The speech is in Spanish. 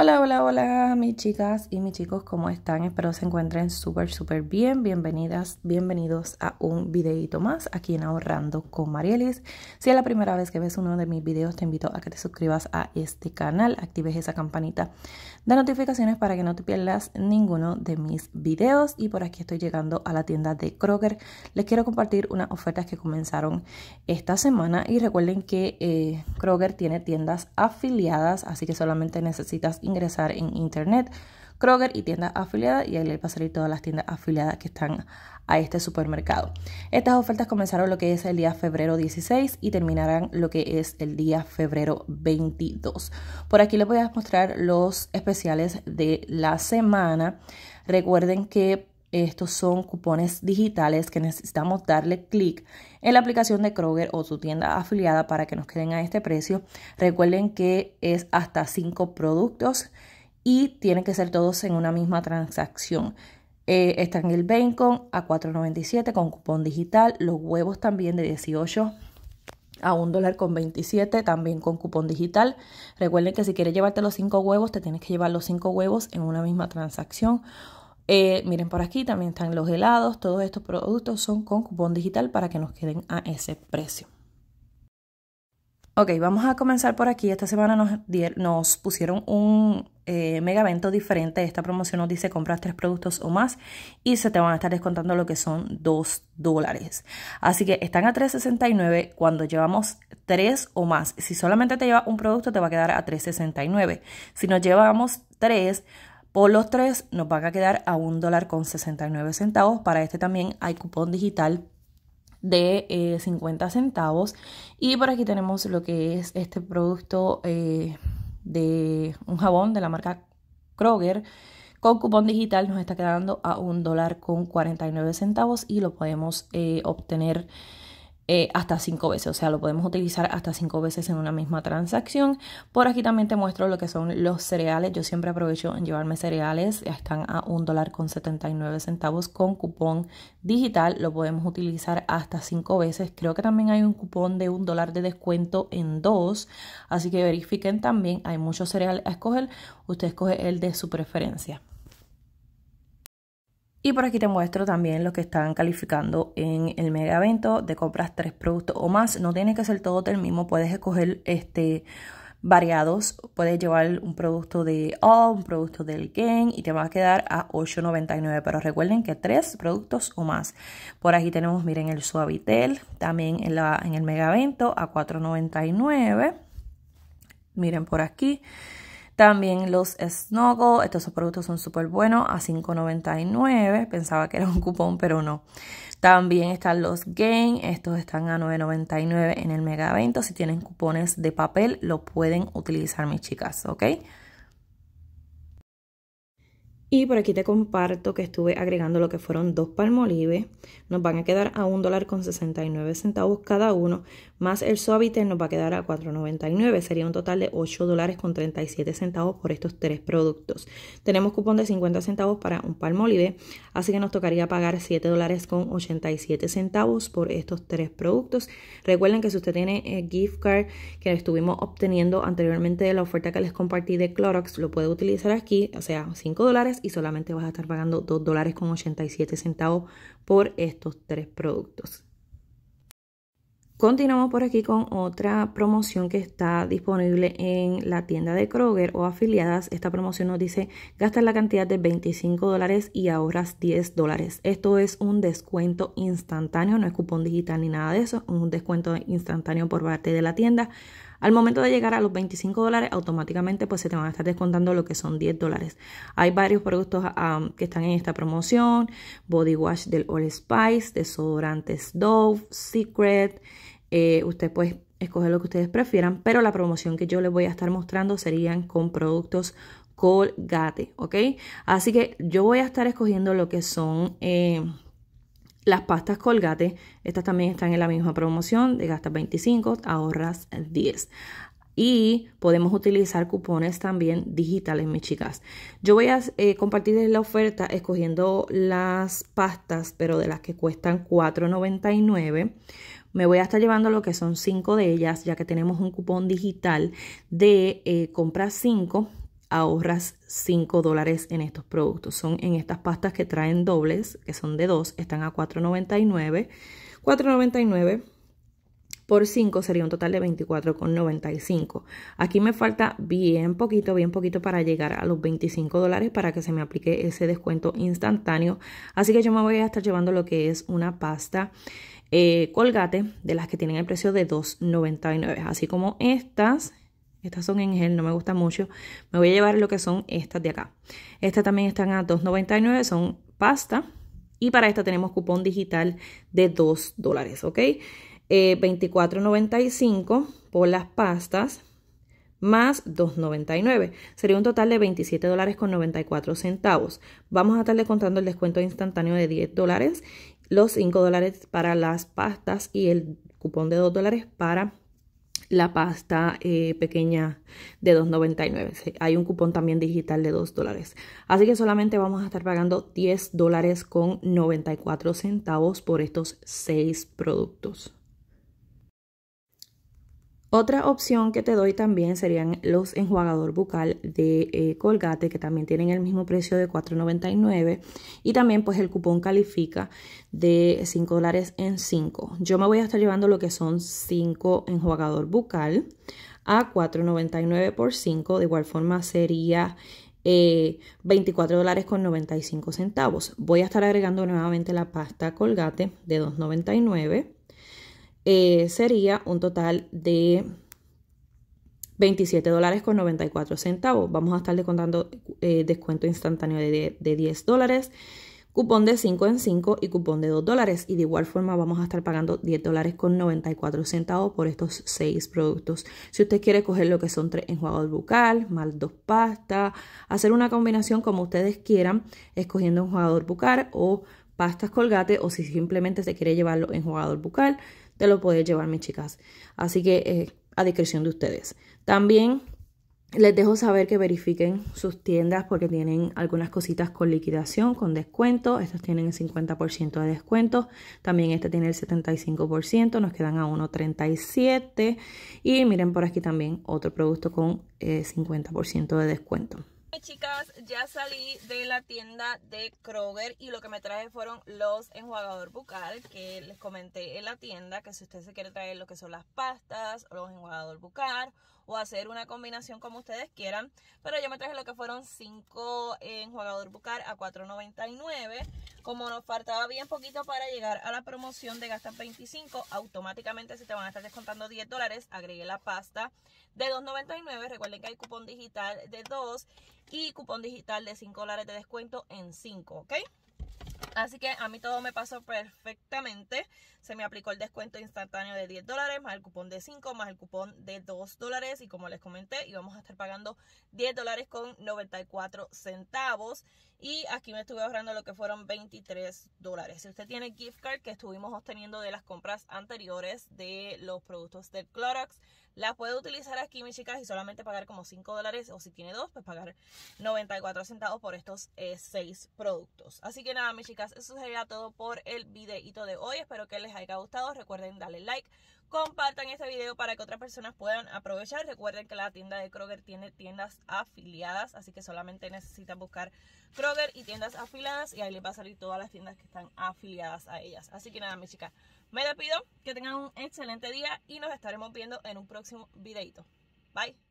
Hola, hola, hola, mis chicas y mis chicos, ¿cómo están? Espero se encuentren súper, súper bien. Bienvenidas, bienvenidos a un videito más aquí en Ahorrando con Marielis. Si es la primera vez que ves uno de mis videos, te invito a que te suscribas a este canal, actives esa campanita de notificaciones para que no te pierdas ninguno de mis videos. Y por aquí estoy llegando a la tienda de Kroger. Les quiero compartir unas ofertas que comenzaron esta semana y recuerden que eh, Kroger tiene tiendas afiliadas, así que solamente necesitas ingresar en internet, Kroger y tiendas afiliadas y ahí les va a salir todas las tiendas afiliadas que están a este supermercado. Estas ofertas comenzaron lo que es el día febrero 16 y terminarán lo que es el día febrero 22. Por aquí les voy a mostrar los especiales de la semana. Recuerden que estos son cupones digitales que necesitamos darle clic en la aplicación de Kroger o su tienda afiliada para que nos queden a este precio. Recuerden que es hasta 5 productos y tienen que ser todos en una misma transacción. Eh, están el bacon a 4.97 con cupón digital, los huevos también de 18 a un dólar con 27, también con cupón digital. Recuerden que si quieres llevarte los 5 huevos, te tienes que llevar los 5 huevos en una misma transacción eh, miren por aquí, también están los helados. Todos estos productos son con cupón digital para que nos queden a ese precio. Ok, vamos a comenzar por aquí. Esta semana nos, pusieron un eh, evento diferente. Esta promoción nos dice compras tres productos o más y se te van a estar descontando lo que son dos dólares. Así que están a 3.69 cuando llevamos tres o más. Si solamente te lleva un producto te va a quedar a 3.69. Si nos llevamos tres por los tres nos van a quedar a un dólar con 69 centavos. Para este también hay cupón digital de eh, 50 centavos. Y por aquí tenemos lo que es este producto eh, de un jabón de la marca Kroger. Con cupón digital nos está quedando a un dólar con 49 centavos y lo podemos eh, obtener eh, hasta cinco veces, o sea, lo podemos utilizar hasta cinco veces en una misma transacción. Por aquí también te muestro lo que son los cereales. Yo siempre aprovecho en llevarme cereales, están a un dólar con 79 centavos con cupón digital. Lo podemos utilizar hasta cinco veces. Creo que también hay un cupón de un dólar de descuento en dos, así que verifiquen también. Hay muchos cereales a escoger, usted escoge el de su preferencia. Y por aquí te muestro también los que están calificando en el mega evento de compras tres productos o más. No tiene que ser todo del mismo, puedes escoger este variados. Puedes llevar un producto de All, un producto del Game y te va a quedar a $8.99. Pero recuerden que tres productos o más. Por aquí tenemos, miren, el Suavitel, también en, la, en el evento a $4.99. Miren por aquí. También los Snuggle, estos productos son súper buenos, a $5.99. Pensaba que era un cupón, pero no. También están los Gain, estos están a $9.99 en el mega evento. Si tienen cupones de papel, lo pueden utilizar, mis chicas, ¿ok? Y por aquí te comparto que estuve agregando lo que fueron dos palmolive. Nos van a quedar a $1.69 dólar centavos cada uno más el Soviet nos va a quedar a 4.99, sería un total de $8.37 con por estos tres productos. Tenemos cupón de 50 centavos para un palmolive, así que nos tocaría pagar $7.87 con por estos tres productos. Recuerden que si usted tiene eh, gift card que estuvimos obteniendo anteriormente de la oferta que les compartí de Clorox, lo puede utilizar aquí, o sea, 5 y solamente vas a estar pagando $2.87 con por estos tres productos. Continuamos por aquí con otra promoción que está disponible en la tienda de Kroger o afiliadas. Esta promoción nos dice gastar la cantidad de 25 dólares y ahorras 10 dólares. Esto es un descuento instantáneo, no es cupón digital ni nada de eso, un descuento instantáneo por parte de la tienda al momento de llegar a los 25 dólares, automáticamente pues se te van a estar descontando lo que son 10 dólares. Hay varios productos que están en esta promoción. Body wash del All Spice, desodorantes Dove, Secret. Eh, usted puede escoger lo que ustedes prefieran, pero la promoción que yo les voy a estar mostrando serían con productos Colgate, ¿ok? Así que yo voy a estar escogiendo lo que son... Eh, las pastas colgate, estas también están en la misma promoción, de gastas 25, ahorras 10. Y podemos utilizar cupones también digitales, mis chicas. Yo voy a eh, compartirles la oferta escogiendo las pastas, pero de las que cuestan $4.99. Me voy a estar llevando lo que son 5 de ellas, ya que tenemos un cupón digital de compras eh, compra 5 ahorras 5 dólares en estos productos. Son en estas pastas que traen dobles, que son de 2, están a 4.99. 4.99 por 5 sería un total de 24,95. Aquí me falta bien poquito, bien poquito para llegar a los 25 dólares para que se me aplique ese descuento instantáneo. Así que yo me voy a estar llevando lo que es una pasta eh, colgate de las que tienen el precio de 2,99. Así como estas estas son en gel, no me gusta mucho. Me voy a llevar lo que son estas de acá. Estas también están a $2.99, son pasta. Y para esta tenemos cupón digital de 2 dólares, ¿ok? $24.95 eh, por las pastas más 2.99. Sería un total de $27.94. dólares con centavos. Vamos a estarle contando el descuento instantáneo de 10 dólares, los 5 dólares para las pastas y el cupón de 2 dólares para la pasta eh, pequeña de 2.99. Hay un cupón también digital de 2 dólares. Así que solamente vamos a estar pagando 10 dólares con 94 centavos por estos 6 productos. Otra opción que te doy también serían los enjuagador bucal de eh, Colgate, que también tienen el mismo precio de $4.99. Y también pues el cupón califica de 5 dólares en 5. Yo me voy a estar llevando lo que son 5 enjuagador bucal a $4.99 por 5. De igual forma sería $24.95. Eh, dólares con centavos. Voy a estar agregando nuevamente la pasta Colgate de $2.99 eh, sería un total de 27 dólares con 94 centavos. Vamos a estar descontando eh, descuento instantáneo de, 10 dólares, cupón de 5 en 5 y cupón de 2 dólares. Y de igual forma vamos a estar pagando 10 dólares con 94 centavos por estos 6 productos. Si usted quiere coger lo que son en jugador bucal, más dos pastas, hacer una combinación como ustedes quieran, escogiendo un jugador bucal o pastas colgate o si simplemente se quiere llevarlo en jugador bucal, te lo puedes llevar, mis chicas. Así que eh, a discreción de ustedes. También les dejo saber que verifiquen sus tiendas porque tienen algunas cositas con liquidación, con descuento. Estos tienen el 50% de descuento. También este tiene el 75%. Nos quedan a 1.37. Y miren por aquí también otro producto con 50% eh, de descuento. Chicas, ya salí de la tienda de Kroger y lo que me traje fueron los enjuagador bucal que les comenté en la tienda, que si usted se quiere traer lo que son las pastas o los o hacer una combinación como ustedes quieran. Pero yo me traje lo que fueron 5 jugador buscar a $4.99. Como nos faltaba bien poquito para llegar a la promoción de gastar 25, automáticamente se te van a estar descontando 10 dólares. Agregué la pasta de $2.99. Recuerden que hay cupón digital de 2 y cupón digital de 5 dólares de descuento en 5, ¿ok? Así que a mí todo me pasó perfectamente. Se me aplicó el descuento instantáneo de 10 dólares, más el cupón de 5, más el cupón de 2 dólares. Y como les comenté, íbamos a estar pagando 10 dólares con 94 centavos. Y aquí me estuve ahorrando lo que fueron 23 dólares. Si usted tiene gift card que estuvimos obteniendo de las compras anteriores de los productos del Clorox, la puede utilizar aquí, mis chicas, y solamente pagar como 5 dólares. O si tiene dos, pues pagar 94 centavos por estos 6 eh, productos. Así que nada, mis chicas, eso sería todo por el videito de hoy. Espero que les haya gustado. Recuerden darle like compartan este video para que otras personas puedan aprovechar. Recuerden que la tienda de Kroger tiene tiendas afiliadas, así que solamente necesitan buscar Kroger y tiendas afiliadas y ahí les va a salir todas las tiendas que están afiliadas a ellas. Así que nada, mis chicas, me despido, que tengan un excelente día y nos estaremos viendo en un próximo videito. Bye.